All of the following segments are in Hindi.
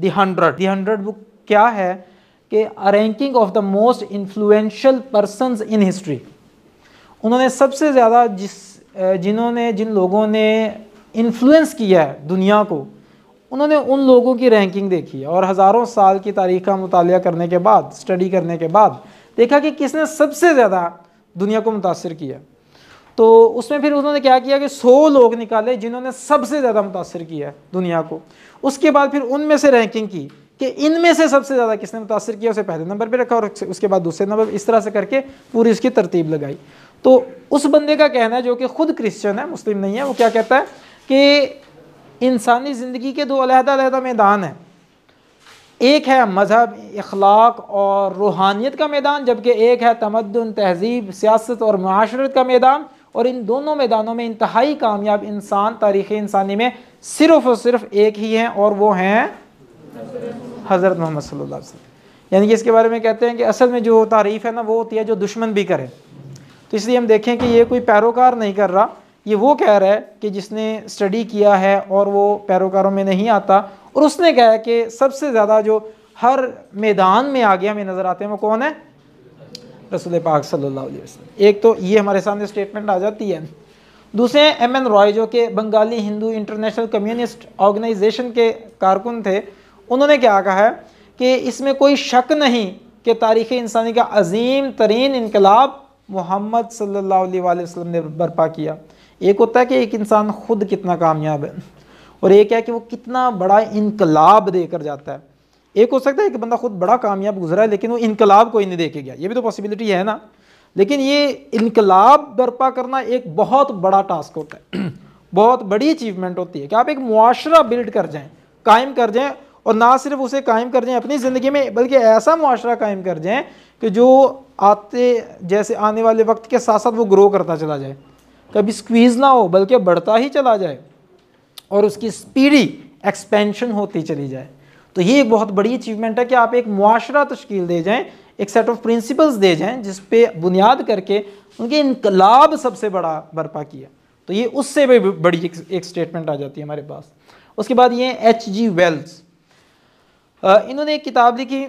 the hundred the hundred book क्या है कि ranking of the most influential person in history उन्होंने सबसे ज़्यादा जिस जिन्होंने जिन लोगों ने इन्फ्लुएंस किया है दुनिया को उन्होंने उन लोगों की रैंकिंग देखी है और हज़ारों साल की तारीख का मुताल करने के बाद स्टडी करने के बाद देखा कि किसने सबसे ज़्यादा दुनिया को मुतासर किया तो उसमें फिर उन्होंने क्या किया कि 100 लोग निकाले जिन्होंने सबसे ज़्यादा मुतासर किया है दुनिया को उसके बाद फिर उनमें से रैंकिंग की कि इनमें से सबसे ज़्यादा किसने मुतासर किया उसे पहले नंबर पर रखा और उसके बाद दूसरे नंबर इस तरह से करके पूरी उसकी तरतीब लगाई तो उस बंदे का कहना है जो कि खुद क्रिश्चियन है मुस्लिम नहीं है वो क्या कहता है कि इंसानी ज़िंदगी के दो अलहदादा मैदान हैं एक है मज़हब इखलाक और रूहानियत का मैदान जबकि एक है तमदन तहजीब सियासत और माशरत का मैदान और इन दोनों मैदानों में इंतहाई कामयाब इंसान तारीख़ इंसानी में सिर्फ़ और सिर्फ एक ही हैं और वो हैं हज़रत मोहम्मद सल्लल्लाहु अलैहि वसल्लम यानी कि इसके बारे में कहते हैं कि असल में जो तारीफ़ है ना वो होती है जो दुश्मन भी करे तो इसलिए हम देखें कि ये कोई पैरोकार नहीं कर रहा ये वो कह रहा है कि जिसने स्टडी किया है और वो पैरोकारों में नहीं आता और उसने कहा है कि सबसे ज़्यादा जो हर मैदान में आगे हमें नज़र आते हैं वो कौन है रसूल पाक सल्लल्लाहु अलैहि वसल्लम एक तो ये हमारे सामने स्टेटमेंट आ जाती है दूसरे एम एन रॉय जो कि Bengali Hindu international communist organisation के कारकुन थे उन्होंने क्या कहा है कि इसमें कोई शक नहीं कि तारीख़ इंसानी का अजीम तरीन इनकलाब मोहम्मद सल्ला वसम ने बर्पा किया एक होता है कि एक इंसान ख़ुद कितना कामयाब है और एक है कि वो कितना बड़ा इनकलाब देकर जाता है एक हो सकता है कि बंदा खुद बड़ा कामयाब गुजरा है लेकिन वो इनकलाब को ही नहीं देखे गया ये भी तो पॉसिबिलिटी है ना लेकिन ये इनकलाब बर्पा करना एक बहुत बड़ा टास्क होता है बहुत बड़ी अचीवमेंट होती है कि आप एक मुआरा बिल्ड कर जाएँ कायम कर जाएँ और ना सिर्फ उसे कायम कर जाएँ अपनी ज़िंदगी में बल्कि ऐसा मुआरा कायम कर जाएँ कि जो आते जैसे आने वाले वक्त के साथ साथ वो ग्रो करता चला जाए कभी स्क्वीज़ ना हो बल्कि बढ़ता ही चला जाए और उसकी स्पीडी एक्सपेंशन होती चली जाए तो ये एक बहुत बड़ी अचीवमेंट है कि आप एक मुआरा तश्कील दे जाएँ एक सेट ऑफ प्रिंसिपल्स दे जाएँ जिस पर बुनियाद करके उनके इनकलाब सबसे बड़ा बर्पा किया तो ये उससे भी बड़ी एक, एक स्टेटमेंट आ जाती है हमारे पास उसके बाद ये एच जी वेल्स इन्होंने एक किताब लिखी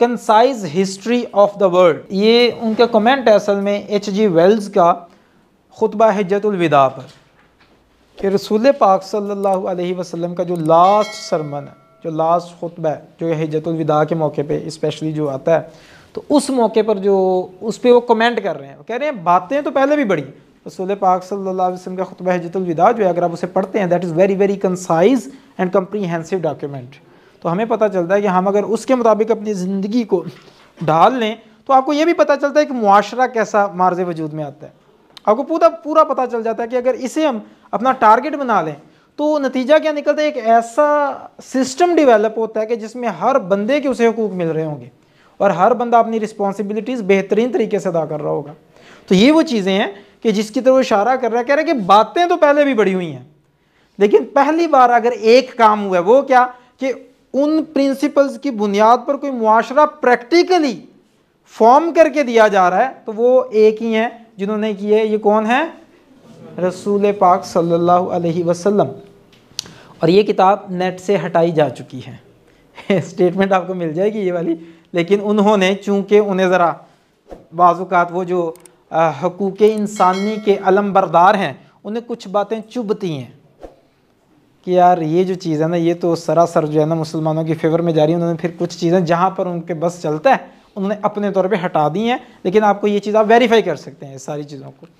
concise history of the world ये उनका कमेंट है असल में एच जी वेल्स का खुतबा हजतुलविदा पर कि रसूल पाक सल्लल्लाहु अलैहि वसल्लम का जो लास्ट सरमन है जो लास्ट खुतब है जो हिजतुलविदा के मौके पे इस्पेशली जो आता है तो उस मौके पर जो उस पर वो कमेंट कर रहे हैं वो कह रहे हैं बातें तो पहले भी बड़ी रसूल पाक सल्लल्लाहु अलैहि वसल्लम का खुतबा हिजतुलविदा जो है अगर आप उसे पढ़ते हैं that is very very concise and comprehensive document तो हमें पता चलता है कि हम अगर उसके मुताबिक अपनी ज़िंदगी को ढाल लें तो आपको ये भी पता चलता है कि मुआरा कैसा मार्ज वजूद में आता है आपको पूरा पूरा पता चल जाता है कि अगर इसे हम अपना टारगेट बना लें तो नतीजा क्या निकलता है एक ऐसा सिस्टम डिवेलप होता है कि जिसमें हर बंदे के उसे हकूक मिल रहे होंगे और हर बंदा अपनी रिस्पॉन्सिबिलिटीज़ बेहतरीन तरीके से अदा कर रहा होगा तो ये वो चीज़ें हैं कि जिसकी तरफ इशारा कर रहा है कह रहा है कि बातें तो पहले भी बड़ी हुई हैं लेकिन पहली बार अगर एक काम हुआ है वो क्या कि उन प्रिंसिपल्स की बुनियाद पर कोई मुआशरा प्रैक्टिकली फॉर्म करके दिया जा रहा है तो वो एक ही हैं जिन्होंने किए ये कौन है रसूल पाक सल्लल्लाहु अलैहि वसल्लम और ये किताब नेट से हटाई जा चुकी है स्टेटमेंट आपको मिल जाएगी ये वाली लेकिन उन्होंने चूँकि उन्हें ज़रा बाजुकात वो जो हकूक़ इंसानी के अलम बरदार हैं उन्हें कुछ बातें चुभती हैं कि यार ये जो चीज़ है ना ये तो सरासर जो है ना मुसलमानों की फेवर में जा रही है उन्होंने फिर कुछ चीज़ें जहाँ पर उनके बस चलता है उन्होंने अपने तौर पे हटा दी हैं लेकिन आपको ये चीज़ आप वेरीफाई कर सकते हैं सारी चीज़ों को